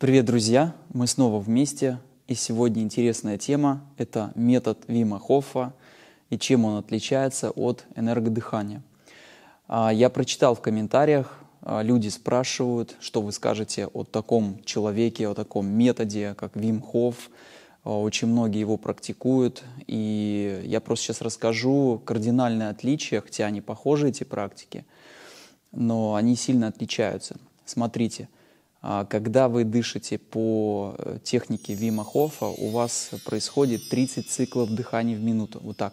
Привет, друзья! Мы снова вместе. И сегодня интересная тема – это метод Вима Хоффа и чем он отличается от энергодыхания. А, я прочитал в комментариях, а, люди спрашивают, что вы скажете о таком человеке, о таком методе, как Вим Хофф. А, очень многие его практикуют, и я просто сейчас расскажу кардинальные отличия, хотя они похожи, эти практики, но они сильно отличаются. Смотрите – а когда вы дышите по э, технике Вима Хофа, у вас происходит 30 циклов дыхания в минуту. Вот так.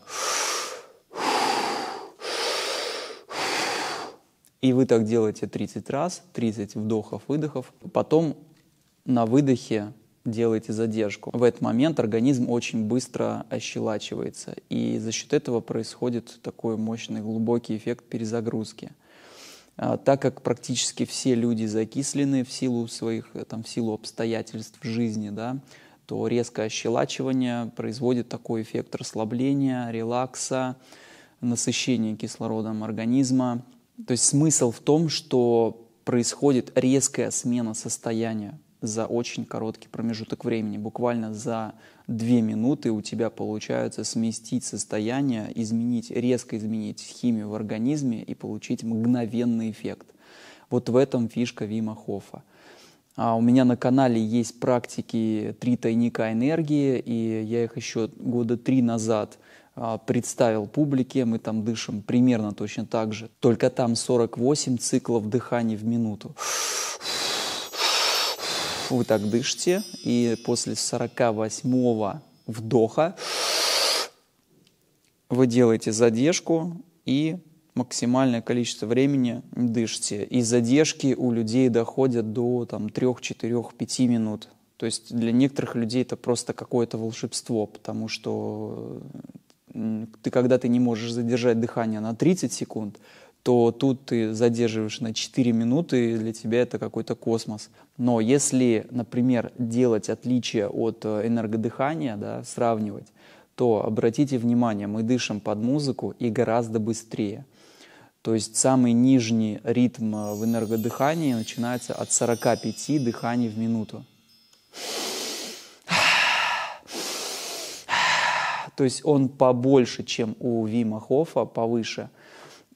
И вы так делаете 30 раз, 30 вдохов, выдохов. Потом на выдохе делаете задержку. В этот момент организм очень быстро ощелачивается, и за счет этого происходит такой мощный глубокий эффект перезагрузки – а, так как практически все люди закислены в силу своих, э, там, в силу обстоятельств жизни, да, то резкое ощелачивание производит такой эффект расслабления, релакса, насыщения кислородом организма. То есть смысл в том, что происходит резкая смена состояния за очень короткий промежуток времени. Буквально за две минуты у тебя получается сместить состояние, изменить, резко изменить химию в организме и получить мгновенный эффект. Вот в этом фишка Вима Хофа. А у меня на канале есть практики три тайника энергии, и я их еще года три назад а, представил публике, мы там дышим примерно точно так же, только там 48 циклов дыхания в минуту вы так дышите, и после 48-го вдоха вы делаете задержку и максимальное количество времени дышите. И задержки у людей доходят до там, 3, 4, 5 минут. То есть для некоторых людей это просто какое-то волшебство, потому что ты, когда ты не можешь задержать дыхание на 30 секунд, то тут ты задерживаешь на 4 минуты, и для тебя это какой-то космос. Но если, например, делать отличие от э, энергодыхания, да, сравнивать, то обратите внимание, мы дышим под музыку и гораздо быстрее. То есть самый нижний ритм э, в энергодыхании начинается от 45 дыханий в минуту. То есть он побольше, чем у Вима Хофа, повыше –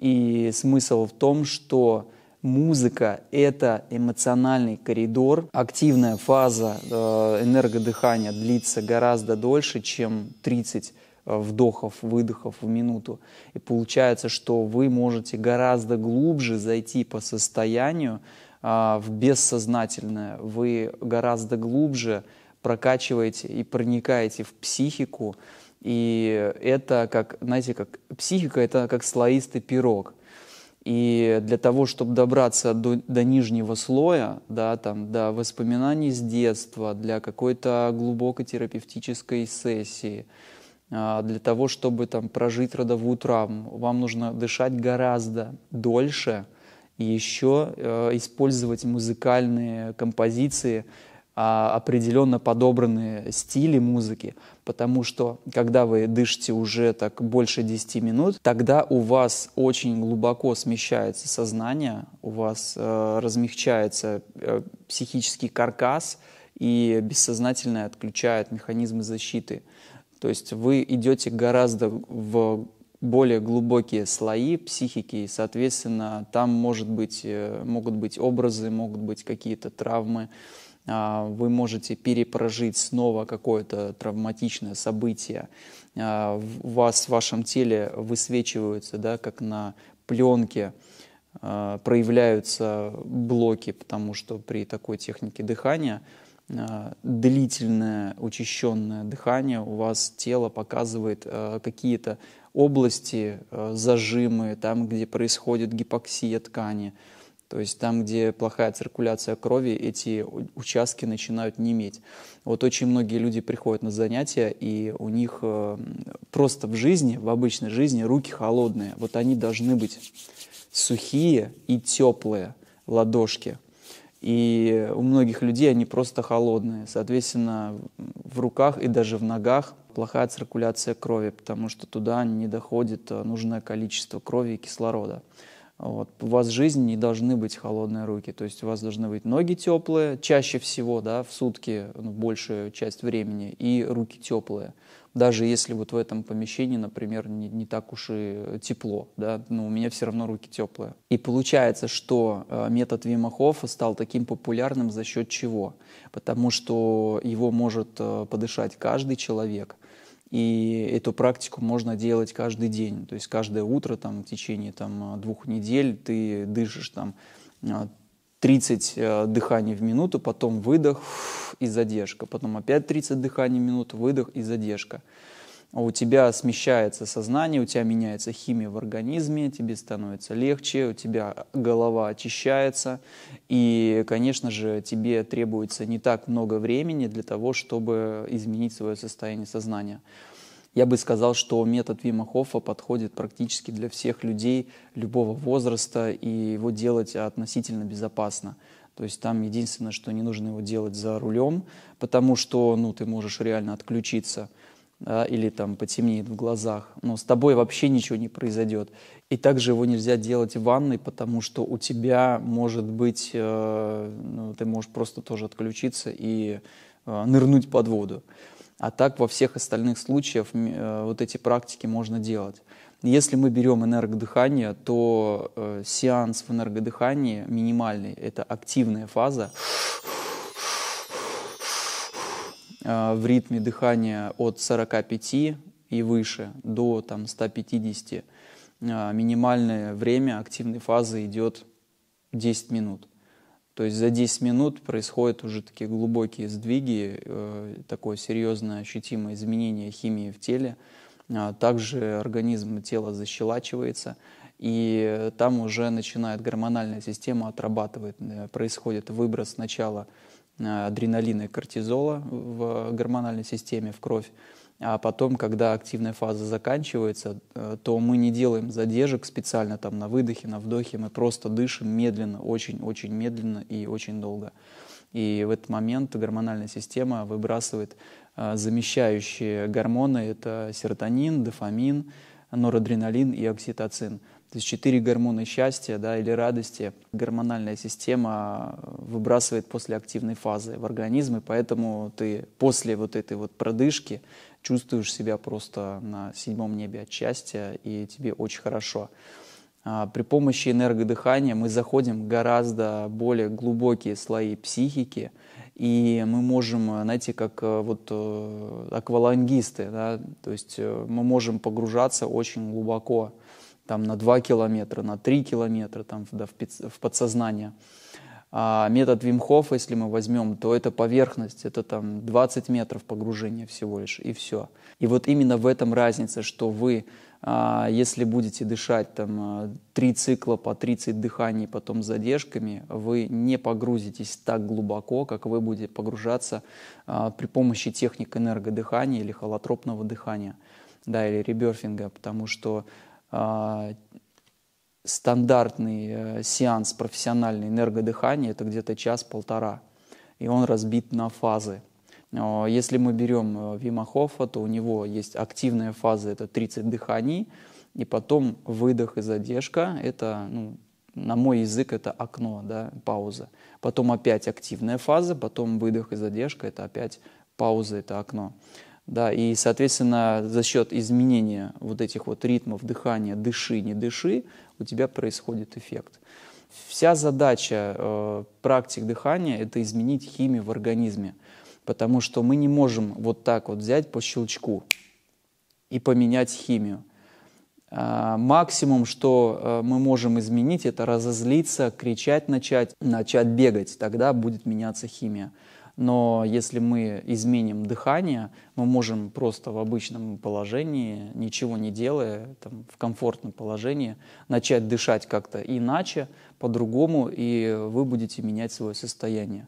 и смысл в том, что музыка – это эмоциональный коридор. Активная фаза э, энергодыхания длится гораздо дольше, чем 30 э, вдохов, выдохов в минуту. И получается, что вы можете гораздо глубже зайти по состоянию э, в бессознательное. Вы гораздо глубже прокачиваете и проникаете в психику, и это как, знаете, как психика, это как слоистый пирог. И для того, чтобы добраться до, до нижнего слоя, да, там, до воспоминаний с детства, для какой-то глубокой терапевтической сессии, а, для того, чтобы там, прожить родовую травму, вам нужно дышать гораздо дольше и еще э, использовать музыкальные композиции, а, определенно подобранные стили музыки, потому что когда вы дышите уже так больше 10 минут, тогда у вас очень глубоко смещается сознание, у вас э, размягчается э, психический каркас и бессознательно отключает механизмы защиты. То есть вы идете гораздо в более глубокие слои психики, и, соответственно, там может быть, э, могут быть образы, могут быть какие-то травмы, а, вы можете перепрожить снова какое-то травматичное событие, у а, вас в вашем теле высвечиваются, да, как на пленке, а, проявляются блоки, потому что при такой технике дыхания длительное учащенное дыхание у вас тело показывает какие-то области, э, зажимы, там, где происходит гипоксия ткани, то есть там, где плохая циркуляция крови, эти участки начинают неметь. Вот очень многие люди приходят на занятия, и у них э, просто в жизни, в обычной жизни руки холодные. Вот они должны быть сухие и теплые ладошки. И у многих людей они просто холодные. Соответственно, в руках и даже в ногах плохая циркуляция крови, потому что туда не доходит э, нужное количество крови и кислорода. Вот. У вас в жизни не должны быть холодные руки, то есть у вас должны быть ноги теплые, чаще всего, да, в сутки, ну, большую часть времени, и руки теплые. Даже если вот в этом помещении, например, не, не так уж и тепло, да, но у меня все равно руки теплые. И получается, что э, метод Вима стал таким популярным за счет чего? Потому что его может э, подышать каждый человек, и эту практику можно делать каждый день. То есть каждое утро там, в течение там, а, двух недель ты дышишь там, 30 а, э, дыханий в минуту, потом выдох и задержка. Потом опять 30 дыханий в минуту, выдох и задержка. А у тебя смещается сознание, у тебя меняется химия в организме, тебе становится легче, у тебя голова очищается, и, конечно же, тебе требуется не так много времени для того, чтобы изменить свое состояние сознания. Я бы сказал, что метод Вима Хоффа подходит практически для всех людей любого возраста, и его делать относительно безопасно. То есть там единственное, что не нужно его делать за рулем, потому что ну, ты можешь реально отключиться – или там потемнеет в глазах, но с тобой вообще ничего не произойдет. И также его нельзя делать в ванной, потому что у тебя может быть, э, ну, ты можешь просто тоже отключиться и э, нырнуть под воду. А так во всех остальных случаях э, вот эти практики можно делать. Если мы берем энергодыхание, то сеанс в энергодыхании минимальный, это активная фаза Э, в ритме дыхания от 45 и выше до там, 150. Э, минимальное время активной фазы идет 10 минут. То есть за 10 минут происходят уже такие глубокие сдвиги, э, такое серьезное ощутимое изменение химии в теле. Также организм и тело защелачивается, и там уже начинает гормональная система отрабатывать. Происходит выброс сначала Э, адреналина и кортизола в гормональной системе, в кровь. А потом, когда активная фаза заканчивается, э, то мы не делаем задержек специально там на выдохе, на вдохе, мы просто дышим медленно, очень-очень медленно и очень долго. И в этот момент гормональная система выбрасывает э, замещающие гормоны, это серотонин, дофамин, норадреналин и окситоцин. То есть четыре гормона счастья да, или радости гормональная система а, выбрасывает после активной фазы в организм, и поэтому ты после вот этой вот продышки чувствуешь себя просто на седьмом небе от счастья, и тебе очень хорошо. А, при помощи энергодыхания мы заходим в гораздо более глубокие слои психики, и мы можем, э, знаете, как э, вот э, аквалангисты, да, то есть мы можем погружаться очень глубоко там, на 2 километра, на 3 километра там, да, в, подсознание. А метод Вимхов, если мы возьмем, то это поверхность, это там 20 метров погружения всего лишь, и все. И вот именно в этом разница, что вы, а, если будете дышать там 3 а, цикла по 30 дыханий, потом с задержками, вы не погрузитесь так глубоко, как вы будете погружаться а, при помощи техник энергодыхания или холотропного дыхания, да, или реберфинга, потому что а, стандартный э, сеанс профессиональной энергодыхания – это где-то час-полтора, и он разбит на фазы. Если мы берем э, Вима то у него есть активная фаза – это 30 дыханий, и потом выдох и задержка – это, ну, на мой язык, это окно, да, пауза. Потом опять активная фаза, потом выдох и задержка – это опять пауза, это окно да, и, соответственно, за счет изменения вот этих вот ритмов дыхания «дыши, не дыши» у тебя происходит эффект. Вся задача э, практик дыхания – это изменить химию в организме, потому что мы не можем вот так вот взять по щелчку и поменять химию. А, максимум, что э, мы можем изменить, это разозлиться, кричать начать, начать бегать, тогда будет меняться химия. Но если мы изменим дыхание, мы можем просто в обычном положении, ничего не делая, там, в комфортном положении, начать дышать как-то иначе, по-другому, и вы будете менять свое состояние.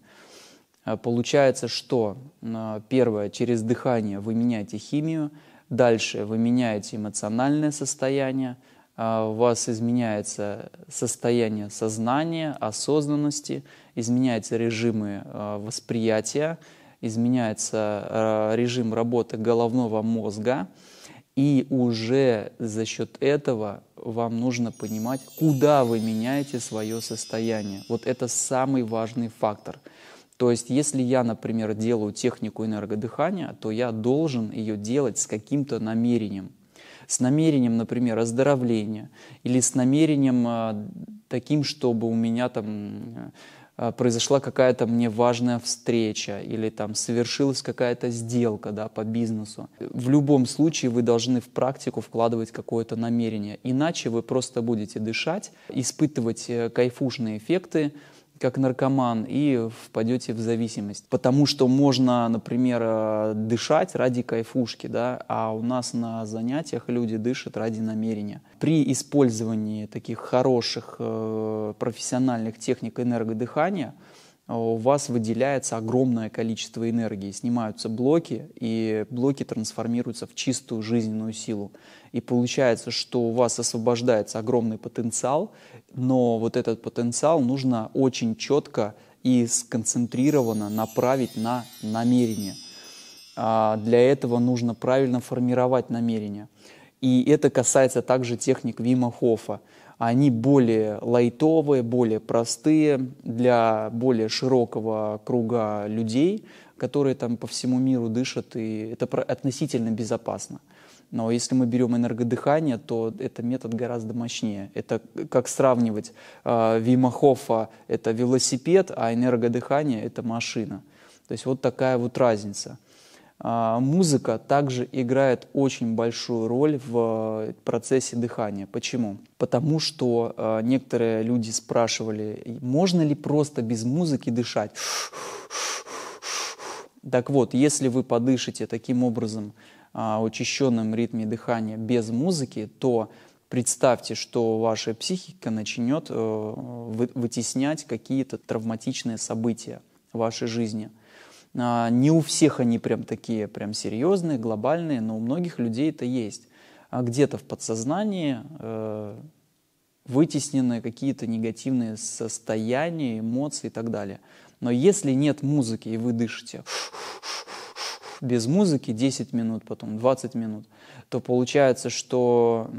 Э, получается, что э, первое, через дыхание вы меняете химию, дальше вы меняете эмоциональное состояние, а, у вас изменяется состояние сознания, осознанности, изменяются режимы а, восприятия, изменяется а, режим работы головного мозга, и уже за счет этого вам нужно понимать, куда вы меняете свое состояние. Вот это самый важный фактор. То есть, если я, например, делаю технику энергодыхания, то я должен ее делать с каким-то намерением с намерением, например, оздоровления или с намерением а, таким, чтобы у меня там а, произошла какая-то мне важная встреча или там совершилась какая-то сделка да, по бизнесу. В любом случае вы должны в практику вкладывать какое-то намерение, иначе вы просто будете дышать, испытывать э, кайфушные эффекты, как наркоман и впадете в зависимость. Потому что можно, например, э, дышать ради кайфушки, да, а у нас на занятиях люди дышат ради намерения. При использовании таких хороших э, профессиональных техник энергодыхания – а, у вас выделяется огромное количество энергии, снимаются блоки, и блоки трансформируются в чистую жизненную силу. И получается, что у вас освобождается огромный потенциал, но вот этот потенциал нужно очень четко и сконцентрированно направить на намерение. А для этого нужно правильно формировать намерение. И это касается также техник Вима Хофа – они более лайтовые, более простые для более широкого круга людей, которые там по всему миру дышат, и это относительно безопасно. Но если мы берем энергодыхание, то это метод гораздо мощнее. Это как сравнивать э, Вима это велосипед, а энергодыхание – это машина. То есть вот такая вот разница – а, музыка также играет очень большую роль в э, процессе дыхания. Почему? Потому что э, некоторые люди спрашивали, можно ли просто без музыки дышать? Так вот, если вы подышите таким образом, а, учащенном ритме дыхания без музыки, то представьте, что ваша психика начнет э, вытеснять какие-то травматичные события в вашей жизни – а, не у всех они прям такие прям серьезные, глобальные, но у многих людей это есть. А где-то в подсознании э, вытеснены какие-то негативные состояния, эмоции и так далее. Но если нет музыки и вы дышите без музыки 10 минут, потом 20 минут, то получается, что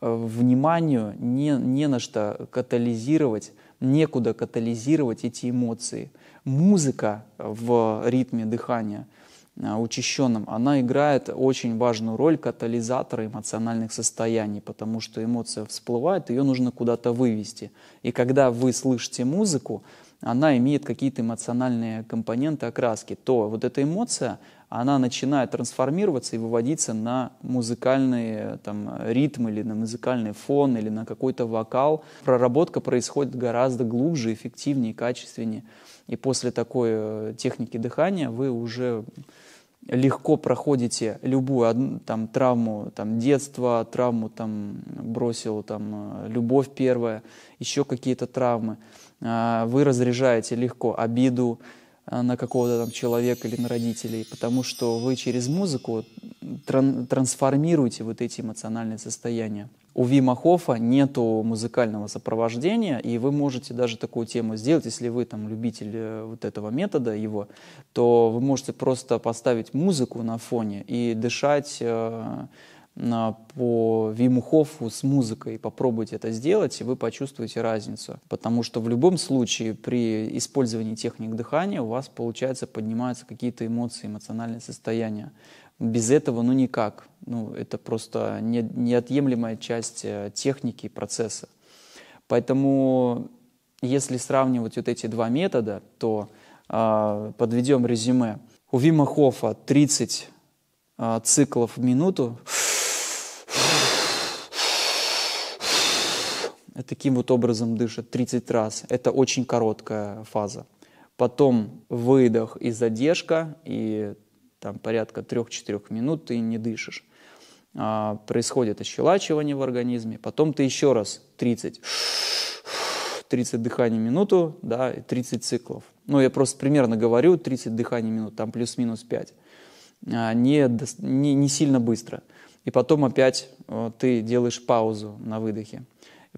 вниманию не, не на что катализировать, некуда катализировать эти эмоции музыка в ритме дыхания э, учащенном, она играет очень важную роль катализатора эмоциональных состояний, потому что эмоция всплывает, ее нужно куда-то вывести. И когда вы слышите музыку, она имеет какие-то эмоциональные компоненты, окраски, то вот эта эмоция, она начинает трансформироваться и выводиться на музыкальный там, ритм или на музыкальный фон или на какой-то вокал. Проработка происходит гораздо глубже, эффективнее, качественнее. И после такой э, техники дыхания вы уже легко проходите любую там, травму там, детства, травму там, бросил там, э, любовь первая, еще какие-то травмы. А, вы разряжаете легко обиду а, на какого-то там человека или на родителей, потому что вы через музыку тран трансформируете вот эти эмоциональные состояния. У Вима Хофа нету музыкального сопровождения, и вы можете даже такую тему сделать, если вы там любитель э, вот этого метода его, то вы можете просто поставить музыку на фоне и дышать э, а, по Вимухову с музыкой. Попробуйте это сделать, и вы почувствуете разницу. Потому что в любом случае при использовании техник дыхания у вас, получается, поднимаются какие-то эмоции, эмоциональные состояния. Без этого, ну, никак. Ну, это просто не, неотъемлемая часть э, техники и процесса. Поэтому, если сравнивать вот эти два метода, то э, подведем резюме. У Вима Хофа 30 э, а, циклов в минуту – таким вот образом дышит 30 раз. Это очень короткая фаза. Потом выдох и задержка, и там порядка 3-4 минут ты не дышишь. А, происходит ощелачивание в организме. Потом ты еще раз 30, 30 дыханий в минуту, да, и 30 циклов. Ну, я просто примерно говорю 30 дыханий в минуту, там плюс-минус 5. А, не, не, не сильно быстро. И потом опять а, ты делаешь паузу на выдохе.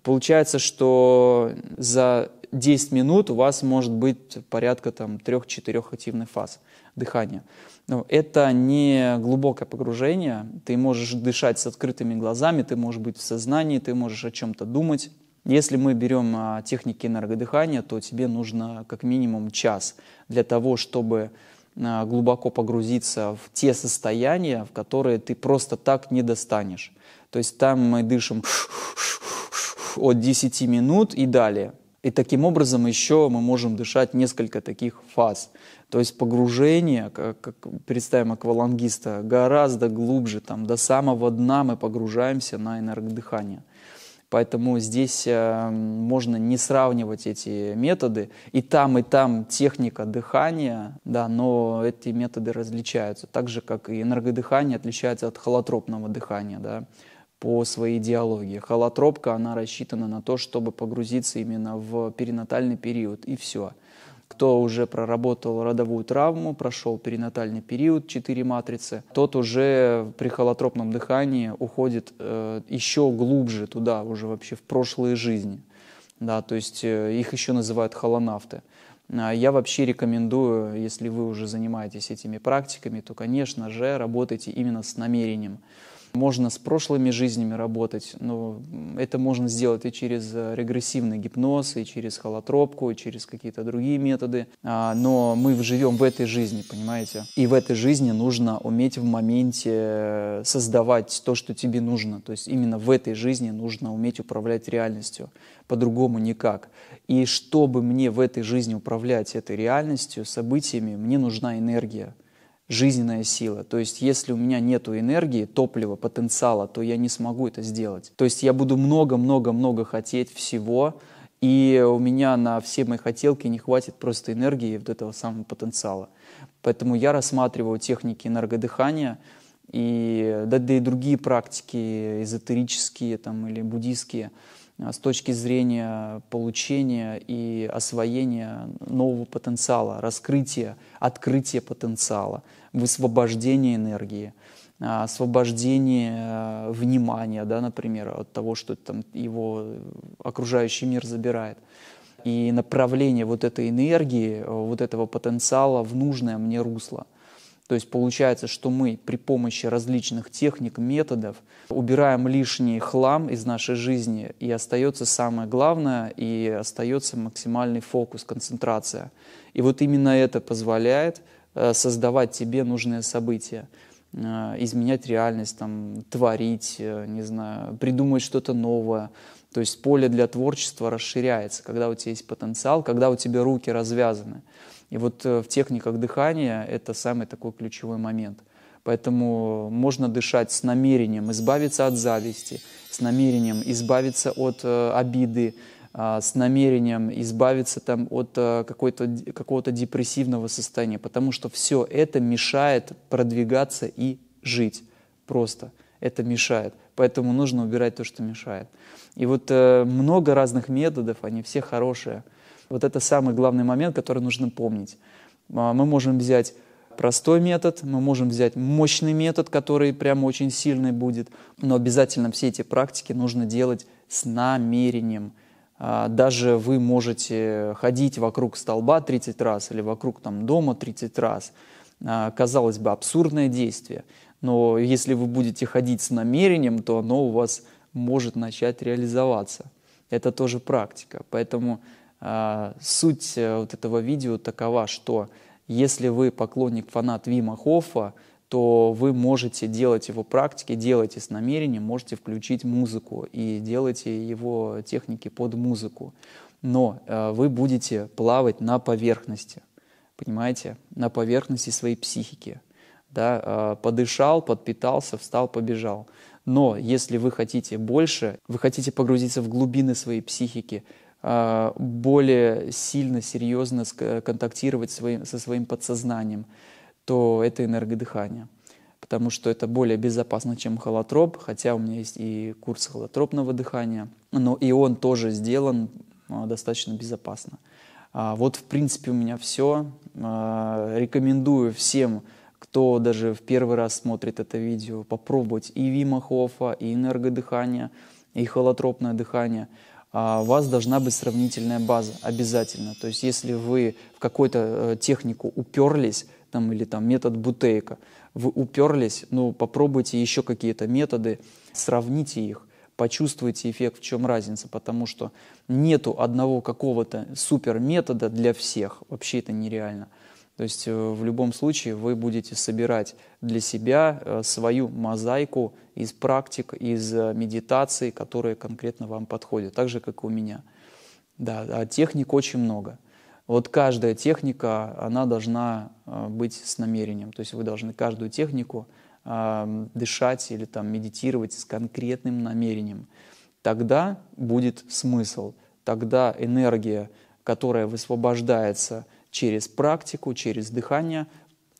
Получается, что за 10 минут у вас может быть порядка там 3-4 активных фаз дыхания. Но это не глубокое погружение. Ты можешь дышать с открытыми глазами, ты можешь быть в сознании, ты можешь о чем-то думать. Если мы берем а, техники энергодыхания, то тебе нужно как минимум час для того, чтобы а, глубоко погрузиться в те состояния, в которые ты просто так не достанешь. То есть там мы дышим от 10 минут и далее. И таким образом еще мы можем дышать несколько таких фаз. То есть погружение, как, как представим аквалангиста, гораздо глубже, там, до самого дна мы погружаемся на энергодыхание. Поэтому здесь э, можно не сравнивать эти методы. И там, и там техника дыхания, да, но эти методы различаются. Так же, как и энергодыхание отличается от холотропного дыхания, да по своей идеологии. Холотропка, она рассчитана на то, чтобы погрузиться именно в перинатальный период, и все. Кто уже проработал родовую травму, прошел перинатальный период, 4 матрицы, тот уже при холотропном дыхании уходит э, еще глубже туда, уже вообще в прошлые жизни. Да, то есть э, их еще называют холонавты. Э, я вообще рекомендую, если вы уже занимаетесь этими практиками, то, конечно же, работайте именно с намерением. Можно с прошлыми жизнями работать, но это можно сделать и через э, регрессивный гипноз, и через холотропку, и через какие-то другие методы. А, но мы живем в этой жизни, понимаете? И в этой жизни нужно уметь в моменте э, создавать то, что тебе нужно. То есть именно в этой жизни нужно уметь управлять реальностью. По-другому никак. И чтобы мне в этой жизни управлять этой реальностью, событиями, мне нужна энергия жизненная сила. То есть, если у меня нет энергии, топлива, потенциала, то я не смогу это сделать. То есть, я буду много-много-много хотеть всего, и у меня на все мои хотелки не хватит просто энергии вот этого самого потенциала. Поэтому я рассматриваю техники энергодыхания и, да, да и другие практики эзотерические там, или буддийские, а, с точки зрения получения и освоения нового потенциала, раскрытия, открытия потенциала, высвобождения энергии, а, освобождения э, внимания, да, например, от того, что там его окружающий мир забирает. И направление вот этой энергии, э, вот этого потенциала в нужное мне русло – то есть получается, что мы при помощи различных техник, методов убираем лишний хлам из нашей жизни, и остается самое главное, и остается максимальный фокус, концентрация. И вот именно это позволяет э, создавать тебе нужные события э, изменять реальность, там, творить, э, не знаю, придумать что-то новое. То есть поле для творчества расширяется, когда у тебя есть потенциал, когда у тебя руки развязаны. И вот э, в техниках дыхания это самый такой ключевой момент. Поэтому можно дышать с намерением избавиться от зависти, с намерением избавиться от э, обиды, а, с намерением избавиться там, от э, какого-то депрессивного состояния, потому что все это мешает продвигаться и жить просто. Это мешает. Поэтому нужно убирать то, что мешает. И вот э, много разных методов, они все хорошие – вот это самый главный момент, который нужно помнить. А, мы можем взять простой метод, мы можем взять мощный метод, который прям очень сильный будет, но обязательно все эти практики нужно делать с намерением. А, даже вы можете ходить вокруг столба 30 раз или вокруг там, дома 30 раз. А, казалось бы, абсурдное действие, но если вы будете ходить с намерением, то оно у вас может начать реализоваться. Это тоже практика. Поэтому а, суть э, вот этого видео такова, что если вы поклонник, фанат Вима Хофа, то вы можете делать его практики, делайте с намерением, можете включить музыку и делайте его техники под музыку. Но э, вы будете плавать на поверхности, понимаете, на поверхности своей психики. Да, э, подышал, подпитался, встал, побежал. Но если вы хотите больше, вы хотите погрузиться в глубины своей психики, а, более сильно, серьезно контактировать своим, со своим подсознанием, то это энергодыхание. Потому что это более безопасно, чем холотроп, хотя у меня есть и курс холотропного дыхания, но и он тоже сделан а, достаточно безопасно. А, вот, в принципе, у меня все. Рекомендую всем, кто даже в первый раз смотрит это видео, попробовать и Вима Хофа, и энергодыхание, и холотропное дыхание – у а, вас должна быть сравнительная база обязательно. То есть если вы в какую-то э, технику уперлись, там, или там метод Бутейка, вы уперлись, ну попробуйте еще какие-то методы, сравните их, почувствуйте эффект, в чем разница, потому что нету одного какого-то супер метода для всех, вообще это нереально. То есть э, в любом случае вы будете собирать для себя э, свою мозаику из практик, из э, медитаций, которые конкретно вам подходят, так же, как и у меня. Да, а техник очень много. Вот каждая техника, она должна быть с намерением. То есть вы должны каждую технику дышать или там медитировать с конкретным намерением. Тогда будет смысл, тогда энергия, которая высвобождается – через практику, через дыхание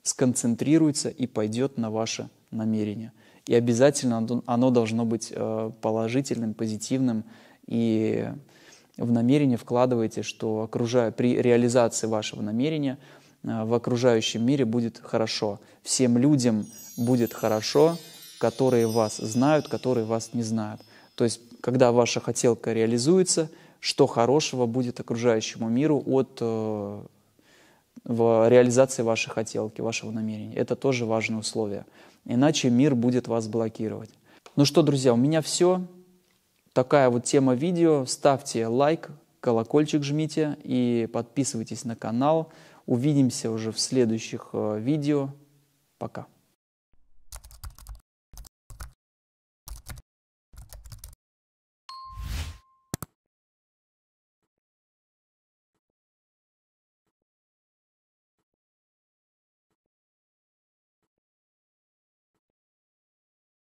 сконцентрируется и пойдет на ваше намерение. И обязательно оно должно быть э, положительным, позитивным. И в намерение вкладываете, что окружая, при реализации вашего намерения э, в окружающем мире будет хорошо. Всем людям будет хорошо, которые вас знают, которые вас не знают. То есть, когда ваша хотелка реализуется, что хорошего будет окружающему миру от э, в реализации вашей хотелки, вашего намерения. Это тоже важное условие. Иначе мир будет вас блокировать. Ну что, друзья, у меня все. Такая вот тема видео. Ставьте лайк, колокольчик жмите и подписывайтесь на канал. Увидимся уже в следующих э, видео. Пока.